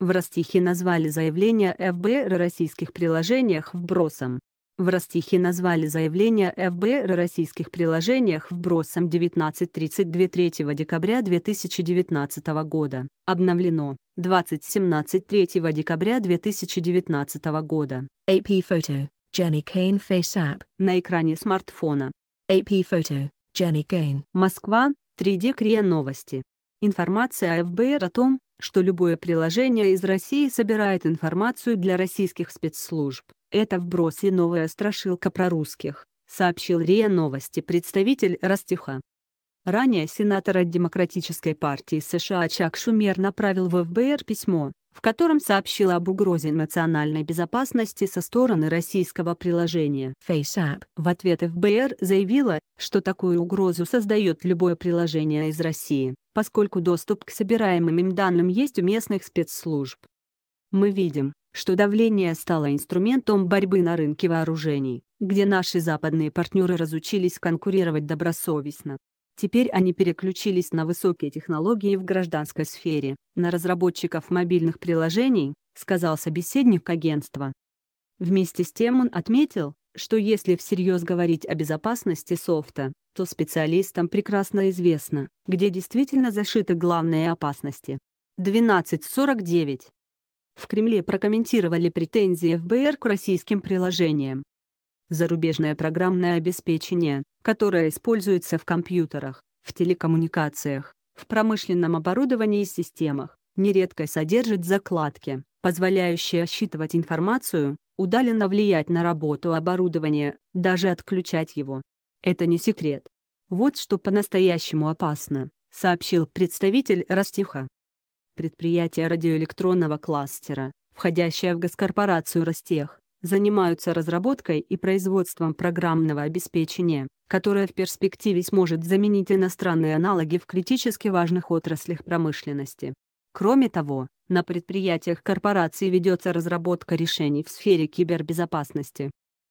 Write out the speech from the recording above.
В Ростихе назвали заявление ФБР о российских приложениях вбросом. В Ростихе назвали заявление ФБР о российских приложениях вбросом 19.32 3 декабря 2019 года. Обновлено 20.17 3 декабря 2019 года. AP Photo. Jenny Kane Face App. На экране смартфона. AP Photo. Jenny Kane. Москва. 3D Крия новости. Информация о ФБР о том, что любое приложение из России собирает информацию для российских спецслужб. Это вброс и новая страшилка про русских, сообщил РИА Новости представитель Ростеха. Ранее сенатор от Демократической партии США Чак Шумер направил в ФБР письмо, в котором сообщил об угрозе национальной безопасности со стороны российского приложения FaceApp. В ответ ФБР заявила, что такую угрозу создает любое приложение из России, поскольку доступ к собираемым данным есть у местных спецслужб. Мы видим, что давление стало инструментом борьбы на рынке вооружений, где наши западные партнеры разучились конкурировать добросовестно. Теперь они переключились на высокие технологии в гражданской сфере, на разработчиков мобильных приложений, сказал собеседник агентства. Вместе с тем он отметил, что если всерьез говорить о безопасности софта, то специалистам прекрасно известно, где действительно зашиты главные опасности. 12.49. В Кремле прокомментировали претензии ФБР к российским приложениям. Зарубежное программное обеспечение, которое используется в компьютерах, в телекоммуникациях, в промышленном оборудовании и системах, нередко содержит закладки, позволяющие считывать информацию, удаленно влиять на работу оборудования, даже отключать его. Это не секрет. Вот что по-настоящему опасно, сообщил представитель Ростеха. Предприятия радиоэлектронного кластера, входящее в госкорпорацию Растех, занимаются разработкой и производством программного обеспечения, которое в перспективе сможет заменить иностранные аналоги в критически важных отраслях промышленности. Кроме того, на предприятиях корпорации ведется разработка решений в сфере кибербезопасности.